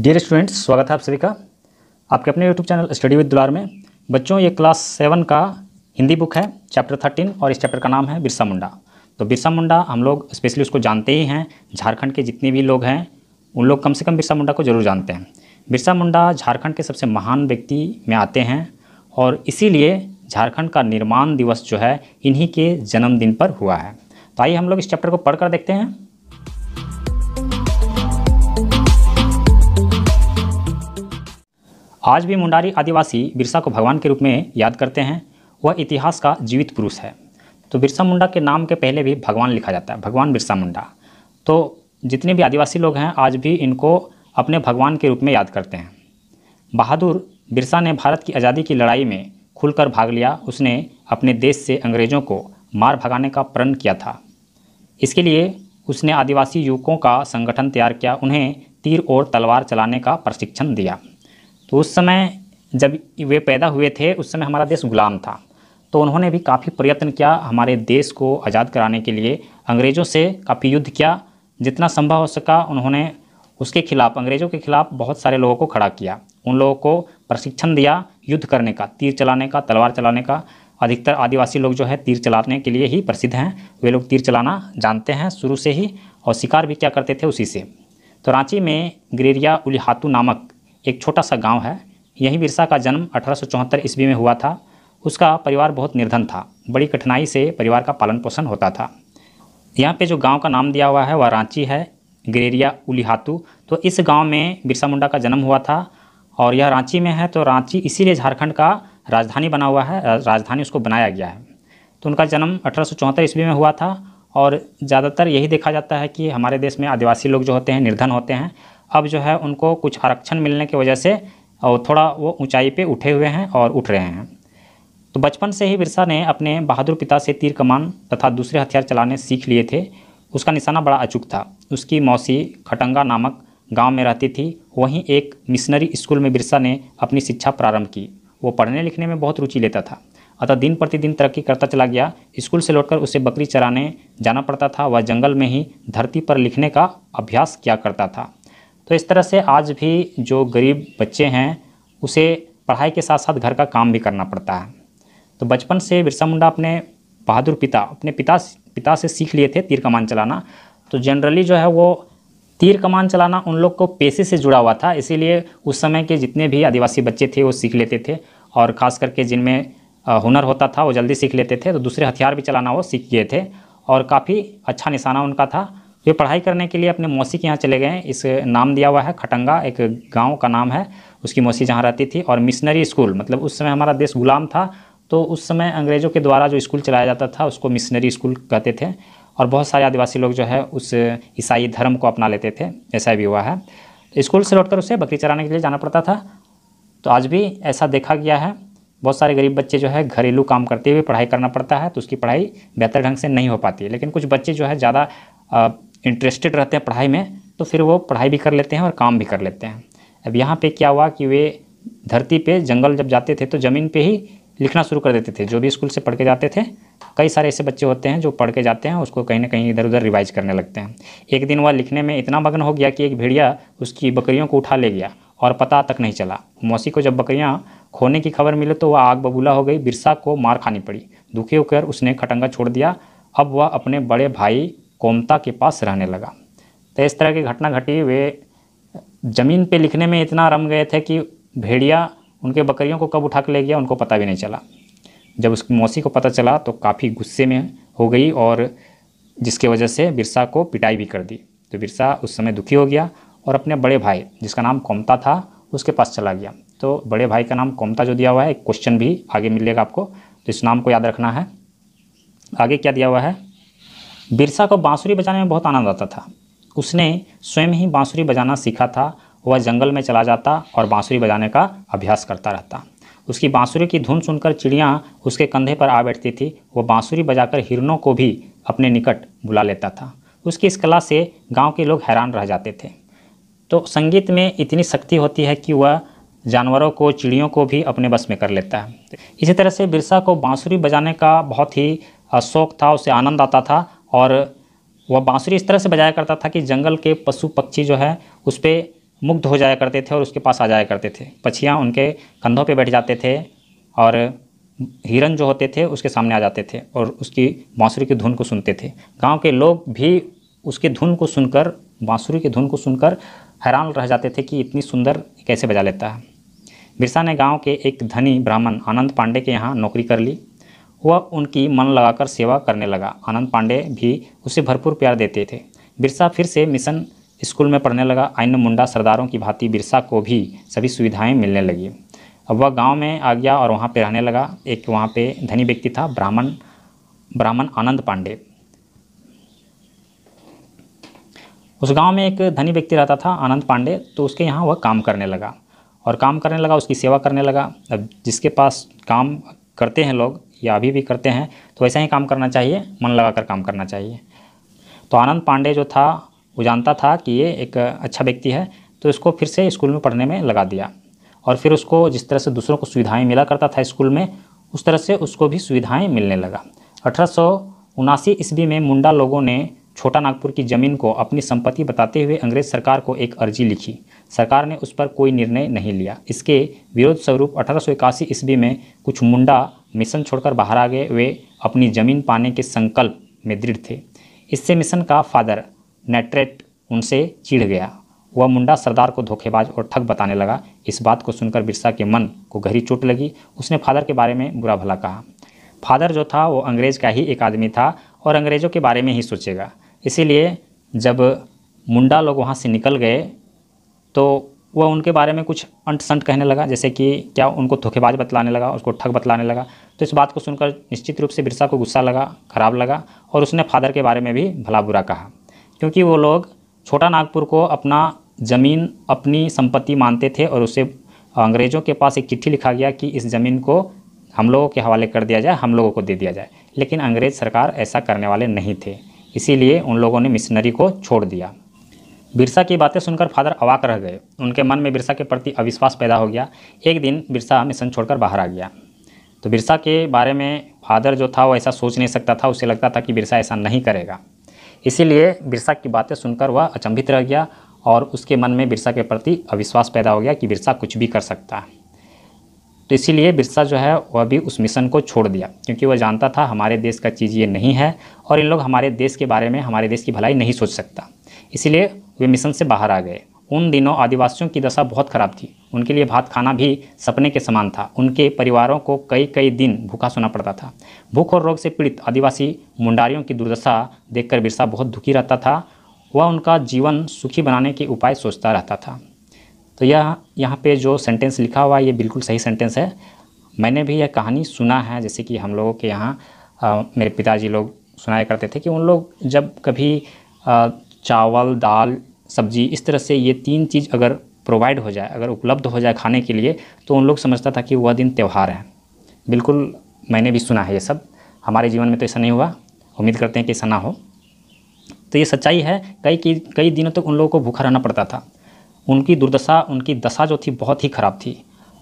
dear students स्वागत है आप सभी का आपके अपने यूट्यूब चैनल स्टडी विद दुलार में बच्चों ये क्लास सेवन का हिंदी बुक है चैप्टर थर्टीन और इस चैप्टर का नाम है बिरसा मुंडा तो बिरसा मुंडा हम लोग स्पेशली उसको जानते ही हैं झारखंड के जितने भी लोग हैं उन लोग कम से कम बिरसा मुंडा को जरूर जानते हैं बिरसा मुंडा झारखंड के सबसे महान व्यक्ति में आते हैं और इसीलिए झारखंड का निर्माण दिवस जो है इन्हीं के जन्मदिन पर हुआ है तो आइए हम लोग इस चैप्टर को पढ़ कर देखते हैं आज भी मुंडारी आदिवासी बिरसा को भगवान के रूप में याद करते हैं वह इतिहास का जीवित पुरुष है तो बिरसा मुंडा के नाम के पहले भी भगवान लिखा जाता है भगवान बिरसा मुंडा तो जितने भी आदिवासी लोग हैं आज भी इनको अपने भगवान के रूप में याद करते हैं बहादुर बिरसा ने भारत की आज़ादी की लड़ाई में खुलकर भाग लिया उसने अपने देश से अंग्रेज़ों को मार भगाने का प्रण किया था इसके लिए उसने आदिवासी युवकों का संगठन तैयार किया उन्हें तीर और तलवार चलाने का प्रशिक्षण दिया तो उस समय जब वे पैदा हुए थे उस समय हमारा देश गुलाम था तो उन्होंने भी काफ़ी प्रयत्न किया हमारे देश को आज़ाद कराने के लिए अंग्रेज़ों से काफ़ी युद्ध किया जितना संभव हो सका उन्होंने उसके खिलाफ़ अंग्रेज़ों के खिलाफ़ बहुत सारे लोगों को खड़ा किया उन लोगों को प्रशिक्षण दिया युद्ध करने का तीर चलाने का तलवार चलाने का अधिकतर आदिवासी लोग जो है तीर चलाने के लिए ही प्रसिद्ध हैं वे लोग तीर चलाना जानते हैं शुरू से ही और शिकार भी क्या करते थे उसी से तो रांची में ग्रेरिया उलिहातू नामक एक छोटा सा गांव है यहीं बिरसा का जन्म अठारह ईस्वी में हुआ था उसका परिवार बहुत निर्धन था बड़ी कठिनाई से परिवार का पालन पोषण होता था यहाँ पे जो गांव का नाम दिया हुआ है वह रांची है ग्रेरिया उलिहातू तो इस गांव में बिरसा मुंडा का जन्म हुआ था और यह रांची में है तो रांची इसीलिए झारखंड का राजधानी बना हुआ है राजधानी उसको बनाया गया है तो उनका जन्म अठारह ईस्वी में हुआ था और ज़्यादातर यही देखा जाता है कि हमारे देश में आदिवासी लोग जो होते हैं निर्धन होते हैं अब जो है उनको कुछ आरक्षण मिलने की वजह से और थोड़ा वो ऊंचाई पे उठे हुए हैं और उठ रहे हैं तो बचपन से ही बिरसा ने अपने बहादुर पिता से तीर कमान तथा दूसरे हथियार चलाने सीख लिए थे उसका निशाना बड़ा अचूक था उसकी मौसी खटंगा नामक गांव में रहती थी वहीं एक मिशनरी स्कूल में बिरसा ने अपनी शिक्षा प्रारंभ की वो पढ़ने लिखने में बहुत रुचि लेता था अतः दिन प्रतिदिन तरक्की करता चला गया स्कूल से लौटकर उसे बकरी चराने जाना पड़ता था वह जंगल में ही धरती पर लिखने का अभ्यास किया करता था तो इस तरह से आज भी जो गरीब बच्चे हैं उसे पढ़ाई के साथ साथ घर का काम भी करना पड़ता है तो बचपन से बिरसा मुंडा अपने बहादुर पिता अपने पिता पिता से सीख लिए थे तीर कमान चलाना तो जनरली जो है वो तीर कमान चलाना उन लोग को पेशे से जुड़ा हुआ था इसीलिए उस समय के जितने भी आदिवासी बच्चे थे वो सीख लेते थे और ख़ास करके जिनमें हुनर होता था वो जल्दी सीख लेते थे तो दूसरे हथियार भी चलाना वो सीख गए थे और काफ़ी अच्छा निशाना उनका था ये पढ़ाई करने के लिए अपने मौसी के यहाँ चले गए इस नाम दिया हुआ है खटंगा एक गांव का नाम है उसकी मौसी जहाँ रहती थी और मिशनरी स्कूल मतलब उस समय हमारा देश गुलाम था तो उस समय अंग्रेज़ों के द्वारा जो स्कूल चलाया जाता था उसको मिशनरी स्कूल कहते थे और बहुत सारे आदिवासी लोग जो है उस ईसाई धर्म को अपना लेते थे ऐसा भी हुआ है स्कूल से लौटकर उसे बकरी चराने के लिए जाना पड़ता था तो आज भी ऐसा देखा गया है बहुत सारे गरीब बच्चे जो है घरेलू काम करते हुए पढ़ाई करना पड़ता है तो उसकी पढ़ाई बेहतर ढंग से नहीं हो पाती है लेकिन कुछ बच्चे जो है ज़्यादा इंटरेस्टेड रहते हैं पढ़ाई में तो फिर वो पढ़ाई भी कर लेते हैं और काम भी कर लेते हैं अब यहाँ पे क्या हुआ कि वे धरती पे जंगल जब जाते थे तो ज़मीन पे ही लिखना शुरू कर देते थे जो भी स्कूल से पढ़ के जाते थे कई सारे ऐसे बच्चे होते हैं जो पढ़ के जाते हैं उसको कहीं ना कहीं इधर उधर रिवाइज करने लगते हैं एक दिन वह लिखने में इतना मग्न हो गया कि एक भेड़िया उसकी बकरियों को उठा ले गया और पता तक नहीं चला मौसी को जब बकरियाँ खोने की खबर मिली तो वह आग बबूला हो गई बिरसा को मार खानी पड़ी दुखी होकर उसने खटंगा छोड़ दिया अब वह अपने बड़े भाई कोमता के पास रहने लगा तो इस तरह की घटना घटी वे ज़मीन पे लिखने में इतना रम गए थे कि भेड़िया उनके बकरियों को कब उठा के ले गया उनको पता भी नहीं चला जब उसकी मौसी को पता चला तो काफ़ी गुस्से में हो गई और जिसके वजह से बिरसा को पिटाई भी कर दी तो बिरसा उस समय दुखी हो गया और अपने बड़े भाई जिसका नाम कोमता था उसके पास चला गया तो बड़े भाई का नाम कोमता जो दिया हुआ है एक क्वेश्चन भी आगे मिलेगा आपको तो इस नाम को याद रखना है आगे क्या दिया हुआ है बिरसा को बांसुरी बजाने में बहुत आनंद आता था उसने स्वयं ही बांसुरी बजाना सीखा था वह जंगल में चला जाता और बांसुरी बजाने का अभ्यास करता रहता उसकी बांसुरी की धुन सुनकर चिड़ियाँ उसके कंधे पर आ बैठती थी वह बांसुरी बजाकर हिरणों को भी अपने निकट बुला लेता था उसकी इस कला से गांव के लोग हैरान रह जाते थे तो संगीत में इतनी शक्ति होती है कि वह जानवरों को चिड़ियों को भी अपने बस में कर लेता है इसी तरह से बिरसा को बांसुरी बजाने का बहुत ही शौक था उसे आनंद आता था और वह बाँसुरी इस तरह से बजाया करता था कि जंगल के पशु पक्षी जो है उस पर मुग्ध हो जाया करते थे और उसके पास आ जाया करते थे पक्षियाँ उनके कंधों पर बैठ जाते थे और हिरन जो होते थे उसके सामने आ जाते थे और उसकी बाँसुरी की धुन को सुनते थे गांव के लोग भी उसके धुन को सुनकर बाँसुरी की धुन को सुनकर हैरान रह जाते थे कि इतनी सुंदर कैसे बजा लेता है बिरसा ने गांव के एक धनी ब्राह्मण आनंद पांडे के यहाँ नौकरी कर ली वह उनकी मन लगाकर सेवा करने लगा आनंद पांडे भी उसे भरपूर प्यार देते थे बिरसा फिर से मिशन स्कूल में पढ़ने लगा आइन मुंडा सरदारों की भांति बिरसा को भी सभी सुविधाएं मिलने लगी अब वह गांव में आ गया और वहाँ पर रहने लगा एक वहाँ पे धनी व्यक्ति था ब्राह्मण ब्राह्मण आनंद पांडे उस गांव में एक धनी व्यक्ति रहता था आनंद पांडे तो उसके यहाँ वह काम करने लगा और काम करने लगा उसकी सेवा करने लगा अब जिसके पास काम करते हैं लोग या अभी भी करते हैं तो वैसा ही काम करना चाहिए मन लगाकर काम करना चाहिए तो आनंद पांडे जो था वो जानता था कि ये एक अच्छा व्यक्ति है तो इसको फिर से स्कूल में पढ़ने में लगा दिया और फिर उसको जिस तरह से दूसरों को सुविधाएं मिला करता था स्कूल में उस तरह से उसको भी सुविधाएं मिलने लगा अठारह ईस्वी में मुंडा लोगों ने छोटा नागपुर की जमीन को अपनी संपत्ति बताते हुए अंग्रेज सरकार को एक अर्जी लिखी सरकार ने उस पर कोई निर्णय नहीं लिया इसके विरोध स्वरूप अठारह ईस्वी में कुछ मुंडा मिशन छोड़कर बाहर आ गए वे अपनी जमीन पाने के संकल्प में दृढ़ थे इससे मिशन का फादर नेट्रेट उनसे चिढ़ गया वह मुंडा सरदार को धोखेबाज और ठग बताने लगा इस बात को सुनकर बिरसा के मन को गहरी चोट लगी उसने फादर के बारे में बुरा भला कहा फादर जो था वो अंग्रेज़ का ही एक आदमी था और अंग्रेज़ों के बारे में ही सोचेगा इसीलिए जब मुंडा लोग वहाँ से निकल गए तो वह उनके बारे में कुछ अंट संट कहने लगा जैसे कि क्या उनको धोखेबाज बतलाने लगा उसको ठग बतलाने लगा तो इस बात को सुनकर निश्चित रूप से बिरसा को गुस्सा लगा खराब लगा और उसने फादर के बारे में भी भला बुरा कहा क्योंकि वो लोग छोटा नागपुर को अपना ज़मीन अपनी संपत्ति मानते थे और उसे अंग्रेज़ों के पास एक चिट्ठी लिखा गया कि इस ज़मीन को हम लोगों के हवाले कर दिया जाए हम लोगों को दे दिया जाए लेकिन अंग्रेज़ सरकार ऐसा करने वाले नहीं थे इसीलिए उन लोगों ने मिशनरी को छोड़ दिया बिरसा की बातें सुनकर फादर अवाक रह गए उनके मन में बिरसा के प्रति अविश्वास पैदा हो गया एक दिन बिरसा मिशन छोड़कर बाहर आ गया तो बिरसा के बारे में फादर जो था वो ऐसा सोच नहीं सकता था उसे लगता था कि बिरसा ऐसा नहीं करेगा इसीलिए बिरसा की बातें सुनकर वह अचंभित रह गया और उसके मन में बिरसा के प्रति अविश्वास पैदा हो गया कि बिरसा कुछ भी कर सकता है तो इसीलिए बिरसा जो है वह भी उस मिशन को छोड़ दिया क्योंकि वह जानता था हमारे देश का चीज़ ये नहीं है और इन लोग हमारे देश के बारे में हमारे देश की भलाई नहीं सोच सकता इसीलिए वे मिशन से बाहर आ गए उन दिनों आदिवासियों की दशा बहुत ख़राब थी उनके लिए भात खाना भी सपने के समान था उनके परिवारों को कई कई दिन भूखा सोना पड़ता था भूख और रोग से पीड़ित आदिवासी मुंडारियों की दुर्दशा देखकर बिरसा बहुत दुखी रहता था वह उनका जीवन सुखी बनाने के उपाय सोचता रहता था तो यह यहाँ पे जो सेंटेंस लिखा हुआ है ये बिल्कुल सही सेंटेंस है मैंने भी यह कहानी सुना है जैसे कि हम लोगों के यहाँ मेरे पिताजी लोग सुनाया करते थे कि उन लोग जब कभी आ, चावल दाल सब्जी इस तरह से ये तीन चीज़ अगर प्रोवाइड हो जाए अगर उपलब्ध हो जाए खाने के लिए तो उन लोग समझता था कि वह दिन त्यौहार है बिल्कुल मैंने भी सुना है ये सब हमारे जीवन में तो ऐसा नहीं हुआ उम्मीद करते हैं कि ऐसा ना हो तो ये सच्चाई है कई कई दिनों तक तो उन लोगों को भूखा रहना पड़ता था उनकी दुर्दशा उनकी दशा जो थी बहुत ही ख़राब थी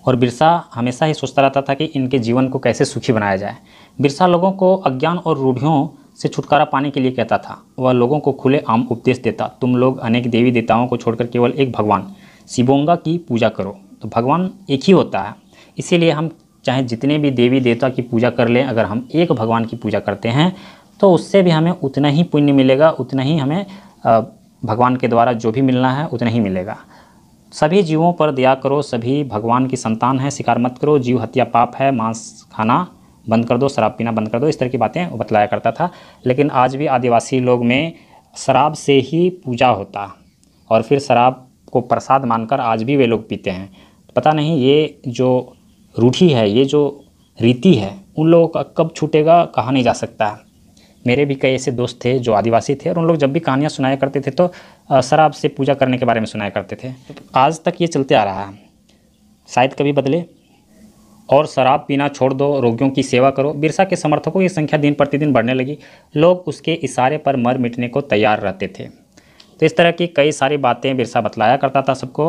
और बिरसा हमेशा ही सोचता रहता था कि इनके जीवन को कैसे सुखी बनाया जाए बिरसा लोगों को अज्ञान और रूढ़ियों से छुटकारा पाने के लिए कहता था वह लोगों को खुले आम उपदेश देता तुम लोग अनेक देवी देवताओं को छोड़कर केवल एक भगवान शिवोंगा की पूजा करो तो भगवान एक ही होता है इसीलिए हम चाहे जितने भी देवी देवता की पूजा कर लें अगर हम एक भगवान की पूजा करते हैं तो उससे भी हमें उतना ही पुण्य मिलेगा उतना ही हमें भगवान के द्वारा जो भी मिलना है उतना ही मिलेगा सभी जीवों पर दया करो सभी भगवान की संतान है शिकार मत करो जीव हत्या पाप है मांस खाना बंद कर दो शराब पीना बंद कर दो इस तरह की बातें बतलाया करता था लेकिन आज भी आदिवासी लोग में शराब से ही पूजा होता और फिर शराब को प्रसाद मानकर आज भी वे लोग पीते हैं पता नहीं ये जो रूठी है ये जो रीति है उन लोगों का कब छूटेगा कहा नहीं जा सकता मेरे भी कई ऐसे दोस्त थे जो आदिवासी थे और उन लोग जब भी कहानियाँ सुनाया करते थे तो शराब से पूजा करने के बारे में सुनाया करते थे आज तक ये चलते आ रहा है शायद कभी बदले और शराब पीना छोड़ दो रोगियों की सेवा करो बिरसा के समर्थकों की संख्या दिन प्रतिदिन बढ़ने लगी लोग उसके इशारे पर मर मिटने को तैयार रहते थे तो इस तरह की कई सारी बातें बिरसा बतलाया करता था सबको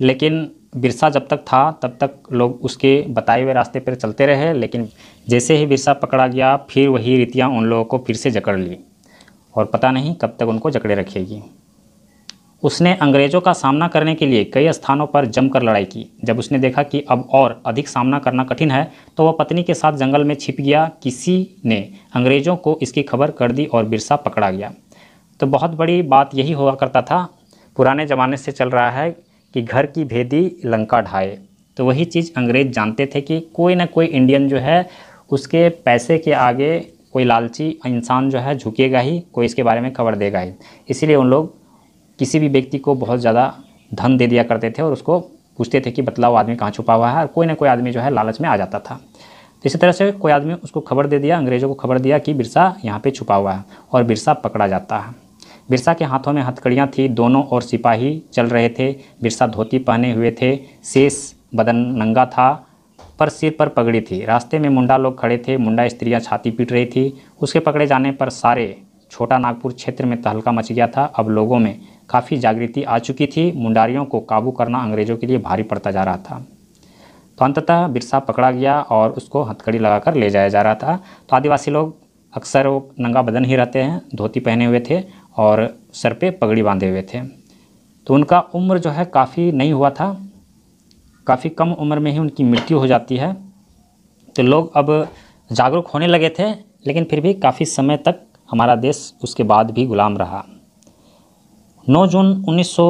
लेकिन बिरसा जब तक था तब तक लोग उसके बताए हुए रास्ते पर चलते रहे लेकिन जैसे ही बिरसा पकड़ा गया फिर वही रीतियाँ उन लोगों को फिर से जकड़ ली और पता नहीं कब तक उनको जकड़े रखेगी उसने अंग्रेज़ों का सामना करने के लिए कई स्थानों पर जमकर लड़ाई की जब उसने देखा कि अब और अधिक सामना करना कठिन है तो वह पत्नी के साथ जंगल में छिप गया किसी ने अंग्रेज़ों को इसकी खबर कर दी और बिरसा पकड़ा गया तो बहुत बड़ी बात यही हुआ करता था पुराने ज़माने से चल रहा है कि घर की भेदी लंका ढाए तो वही चीज़ अंग्रेज़ जानते थे कि कोई ना कोई इंडियन जो है उसके पैसे के आगे कोई लालची इंसान जो है झुकेगा ही कोई इसके बारे में खबर देगा ही इसीलिए उन लोग किसी भी व्यक्ति को बहुत ज़्यादा धन दे दिया करते थे और उसको पूछते थे कि बतलाओ आदमी कहाँ छुपा हुआ है और कोई ना कोई आदमी जो है लालच में आ जाता था तो इसी तरह से कोई आदमी उसको खबर दे दिया अंग्रेज़ों को खबर दिया कि बिरसा यहाँ पे छुपा हुआ है और बिरसा पकड़ा जाता है बिरसा के हाथों में हथकड़ियाँ थी दोनों और सिपाही चल रहे थे बिरसा धोती पहने हुए थे शेष बदन नंगा था पर सिर पर पगड़ी थी रास्ते में मुंडा लोग खड़े थे मुंडा स्त्रियां छाती पीट रही थी उसके पकड़े जाने पर सारे छोटा नागपुर क्षेत्र में तहलका मच गया था अब लोगों में काफ़ी जागृति आ चुकी थी मुंडारियों को काबू करना अंग्रेज़ों के लिए भारी पड़ता जा रहा था तो अंततः बिरसा पकड़ा गया और उसको हथकड़ी लगाकर ले जाया जा रहा था तो आदिवासी लोग अक्सर वो नंगा बदन ही रहते हैं धोती पहने हुए थे और सर पे पगड़ी बांधे हुए थे तो उनका उम्र जो है काफ़ी नहीं हुआ था काफ़ी कम उम्र में ही उनकी मृत्यु हो जाती है तो लोग अब जागरूक होने लगे थे लेकिन फिर भी काफ़ी समय तक हमारा देश उसके बाद भी गुलाम रहा 9 जून 1900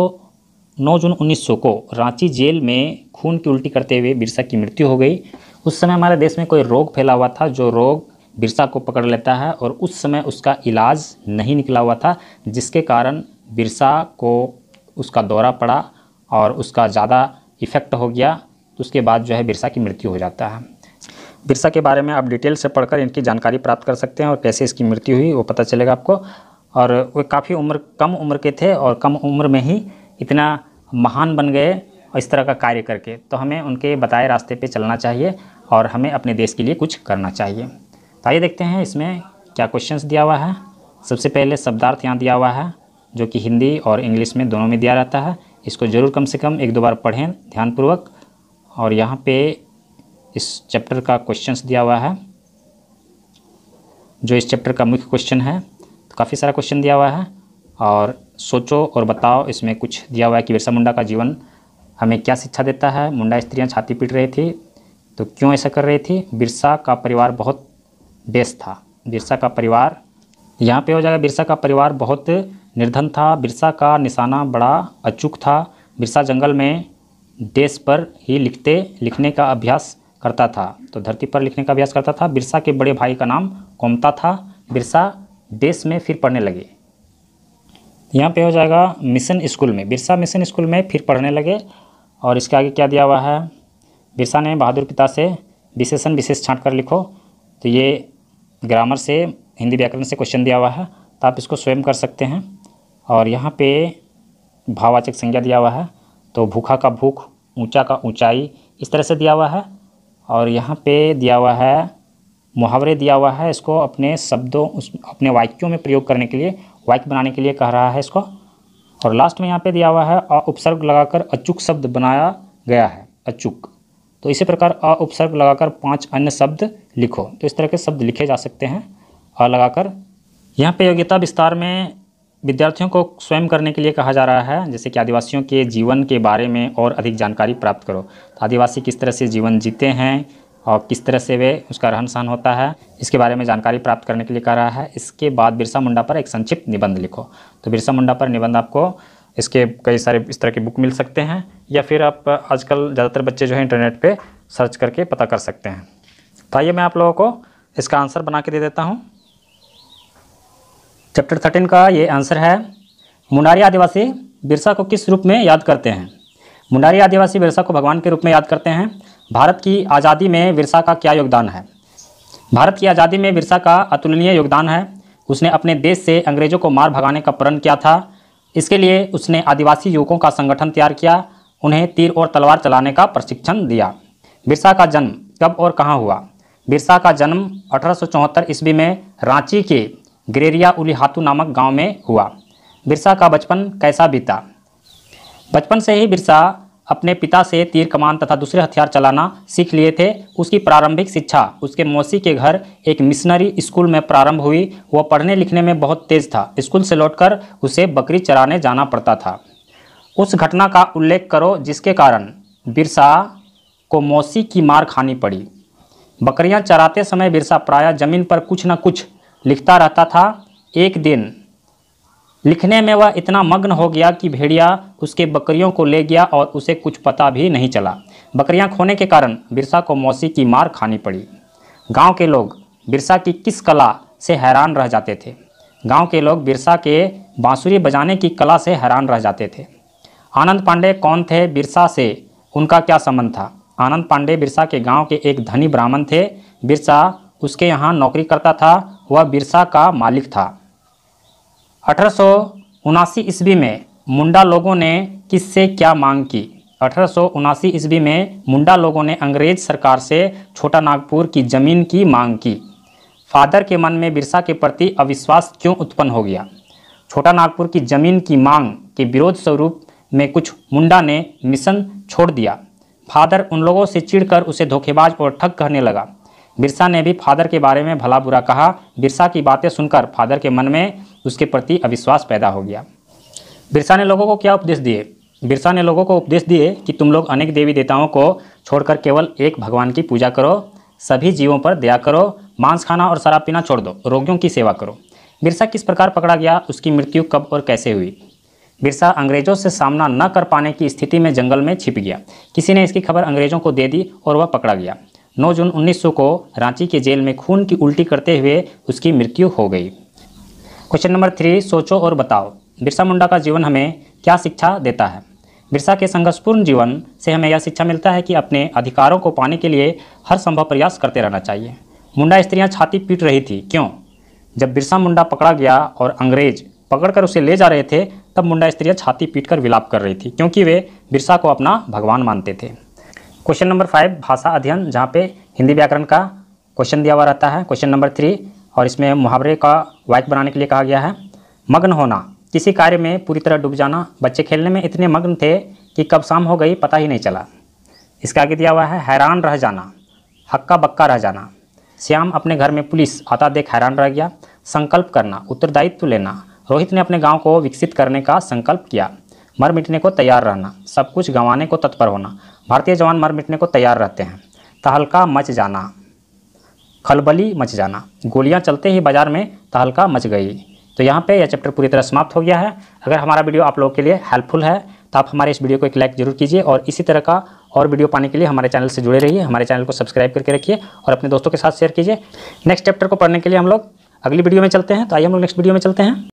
9 जून 1900 को रांची जेल में खून की उल्टी करते हुए बिरसा की मृत्यु हो गई उस समय हमारे देश में कोई रोग फैला हुआ था जो रोग बिरसा को पकड़ लेता है और उस समय उसका इलाज नहीं निकला हुआ था जिसके कारण बिरसा को उसका दौरा पड़ा और उसका ज़्यादा इफ़ेक्ट हो गया तो उसके बाद जो है बिरसा की मृत्यु हो जाता है बिरसा के बारे में आप डिटेल से पढ़कर इनकी जानकारी प्राप्त कर सकते हैं और कैसे इसकी मृत्यु हुई वो पता चलेगा आपको और वे काफ़ी उम्र कम उम्र के थे और कम उम्र में ही इतना महान बन गए इस तरह का कार्य करके तो हमें उनके बताए रास्ते पे चलना चाहिए और हमें अपने देश के लिए कुछ करना चाहिए तो आइए देखते हैं इसमें क्या क्वेश्चंस दिया हुआ है सबसे पहले शब्दार्थ यहाँ दिया हुआ है जो कि हिंदी और इंग्लिश में दोनों में दिया रहता है इसको ज़रूर कम से कम एक दो बार पढ़ें ध्यानपूर्वक और यहाँ पे इस चैप्टर का क्वेश्चंस दिया हुआ है जो इस चैप्टर का मुख्य क्वेश्चन है काफ़ी सारा क्वेश्चन दिया हुआ है और सोचो और बताओ इसमें कुछ दिया हुआ है कि बिरसा मुंडा का जीवन हमें क्या शिक्षा देता है मुंडा स्त्रियाँ छाती पीट रही थी तो क्यों ऐसा कर रही थी बिरसा का परिवार बहुत बेस था बिरसा का परिवार यहाँ पे हो जाएगा बिरसा का परिवार बहुत निर्धन था बिरसा का निशाना बड़ा अचूक था बिरसा जंगल में देश पर ही लिखते लिखने का अभ्यास करता था तो धरती पर लिखने का अभ्यास करता था बिरसा के बड़े भाई का नाम कोमता था बिरसा देश में फिर पढ़ने लगे यहाँ पे हो जाएगा मिशन स्कूल में बिरसा मिशन स्कूल में फिर पढ़ने लगे और इसके आगे क्या दिया हुआ है बिरसा ने बहादुर पिता से विशेषण विशेष छाँट कर लिखो तो ये ग्रामर से हिंदी व्याकरण से क्वेश्चन दिया हुआ है तो आप इसको स्वयं कर सकते हैं और यहाँ पे भावाचक संज्ञा दिया हुआ है तो भूखा का भूख ऊंचा का ऊंचाई इस तरह से दिया हुआ है और यहाँ पे दिया हुआ है मुहावरे दिया हुआ है इसको अपने शब्दों अपने वाक्यों में प्रयोग करने के लिए वाक्य बनाने के लिए कह रहा है इसको और लास्ट में यहाँ पे दिया हुआ है अ उपसर्ग लगाकर अचूक शब्द बनाया गया है अचूक तो इसी प्रकार अ उपसर्ग लगाकर पांच अन्य शब्द लिखो तो इस तरह के शब्द लिखे जा सकते हैं अ लगाकर यहाँ पे योग्यता विस्तार में विद्यार्थियों को स्वयं करने के लिए कहा जा रहा है जैसे कि आदिवासियों के जीवन के बारे में और अधिक जानकारी प्राप्त करो तो आदिवासी किस तरह से जीवन जीते हैं और किस तरह से वे उसका रहन सहन होता है इसके बारे में जानकारी प्राप्त करने के लिए कह रहा है इसके बाद बिरसा मुंडा पर एक संक्षिप्त निबंध लिखो तो बिरसा मुंडा पर निबंध आपको इसके कई सारे इस तरह की बुक मिल सकते हैं या फिर आप आजकल ज़्यादातर बच्चे जो है इंटरनेट पर सर्च करके पता कर सकते हैं तो आइए मैं आप लोगों को इसका आंसर बना के दे देता हूँ चैप्टर थर्टीन का ये आंसर है मुंडारी आदिवासी बिरसा को किस रूप में याद करते हैं मुंडारी आदिवासी बिरसा को भगवान के रूप में याद करते हैं भारत की आज़ादी में विरसा का क्या योगदान है भारत की आज़ादी में विरसा का अतुलनीय योगदान है उसने अपने देश से अंग्रेज़ों को मार भगाने का प्रण किया था इसके लिए उसने आदिवासी युवकों का संगठन तैयार किया उन्हें तीर और तलवार चलाने का प्रशिक्षण दिया बिरसा का जन्म कब और कहाँ हुआ बिरसा का जन्म अठारह ईस्वी में रांची के ग्रेरिया उलिहातू नामक गांव में हुआ बिरसा का बचपन कैसा बीता बचपन से ही बिरसा अपने पिता से तीर कमान तथा दूसरे हथियार चलाना सीख लिए थे उसकी प्रारंभिक शिक्षा उसके मौसी के घर एक मिशनरी स्कूल में प्रारंभ हुई वह पढ़ने लिखने में बहुत तेज था स्कूल से लौटकर उसे बकरी चराने जाना पड़ता था उस घटना का उल्लेख करो जिसके कारण बिरसा को मौसी की मार खानी पड़ी बकरियां चराते समय बिरसा प्रायः जमीन पर कुछ न कुछ लिखता रहता था एक दिन लिखने में वह इतना मग्न हो गया कि भेड़िया उसके बकरियों को ले गया और उसे कुछ पता भी नहीं चला बकरियां खोने के कारण बिरसा को मौसी की मार खानी पड़ी गांव के लोग बिरसा की किस कला से हैरान रह जाते थे गांव के लोग बिरसा के बांसुरी बजाने की कला से हैरान रह जाते थे आनंद पांडे कौन थे बिरसा से उनका क्या संबंध था आनंद पांडे बिरसा के गाँव के एक धनी ब्राह्मण थे बिरसा उसके यहाँ नौकरी करता था वह बिरसा का मालिक था अठारह ईस्वी में मुंडा लोगों ने किससे क्या मांग की अठारह ईस्वी में मुंडा लोगों ने अंग्रेज सरकार से छोटा नागपुर की जमीन की मांग की फादर के मन में बिरसा के प्रति अविश्वास क्यों उत्पन्न हो गया छोटा नागपुर की जमीन की मांग के विरोध स्वरूप में कुछ मुंडा ने मिशन छोड़ दिया फादर उन लोगों से चिढ़कर उसे धोखेबाज और ठग कहने लगा बिरसा ने भी फादर के बारे में भला बुरा कहा बिरसा की बातें सुनकर फादर के मन में उसके प्रति अविश्वास पैदा हो गया बिरसा ने लोगों को क्या उपदेश दिए बिरसा ने लोगों को उपदेश दिए कि तुम लोग अनेक देवी देवताओं को छोड़कर केवल एक भगवान की पूजा करो सभी जीवों पर दया करो मांस खाना और शराब पीना छोड़ दो रोगियों की सेवा करो बिरसा किस प्रकार पकड़ा गया उसकी मृत्यु कब और कैसे हुई बिरसा अंग्रेजों से सामना न कर पाने की स्थिति में जंगल में छिप गया किसी ने इसकी खबर अंग्रेजों को दे दी और वह पकड़ा गया 9 जून 1900 को रांची के जेल में खून की उल्टी करते हुए उसकी मृत्यु हो गई क्वेश्चन नंबर थ्री सोचो और बताओ बिरसा मुंडा का जीवन हमें क्या शिक्षा देता है बिरसा के संघर्षपूर्ण जीवन से हमें यह शिक्षा मिलता है कि अपने अधिकारों को पाने के लिए हर संभव प्रयास करते रहना चाहिए मुंडा स्त्रियां छाती पीट रही थी क्यों जब बिरसा मुंडा पकड़ा गया और अंग्रेज पकड़कर उसे ले जा रहे थे तब मुंडा स्त्रियां छाती पीट कर विलाप कर रही थी क्योंकि वे बिरसा को अपना भगवान मानते थे क्वेश्चन नंबर फाइव भाषा अध्ययन जहाँ पे हिंदी व्याकरण का क्वेश्चन दिया हुआ रहता है क्वेश्चन नंबर थ्री और इसमें मुहावरे का वाक्य बनाने के लिए कहा गया है मग्न होना किसी कार्य में पूरी तरह डूब जाना बच्चे खेलने में इतने मग्न थे कि कब शाम हो गई पता ही नहीं चला इसका आगे दिया हुआ है हैरान रह जाना हक्का बक्का रह जाना श्याम अपने घर में पुलिस आता देख हैरान रह गया संकल्प करना उत्तरदायित्व लेना रोहित ने अपने गांव को विकसित करने का संकल्प किया मर मिटने को तैयार रहना सब कुछ गंवाने को तत्पर होना भारतीय जवान मर मिटने को तैयार रहते हैं तहलका मच जाना खलबली मच जाना गोलियां चलते ही बाज़ार में तहलका मच गई तो यहाँ पे यह चैप्टर पूरी तरह समाप्त हो गया है अगर हमारा वीडियो आप लोगों के लिए हेल्पफुल है तो आप हमारे इस वीडियो को एक लाइक जरूर कीजिए और इसी तरह का और वीडियो पाने के लिए हमारे चैनल से जुड़े रहिए हमारे चैनल को सब्सक्राइब करके रखिए और अपने दोस्तों के साथ शेयर कीजिए नेक्स्ट चैप्टर को पढ़ने के लिए हम लोग अगली वीडियो में चलते हैं तो आइए हम लोग नेक्स्ट वीडियो में चलते हैं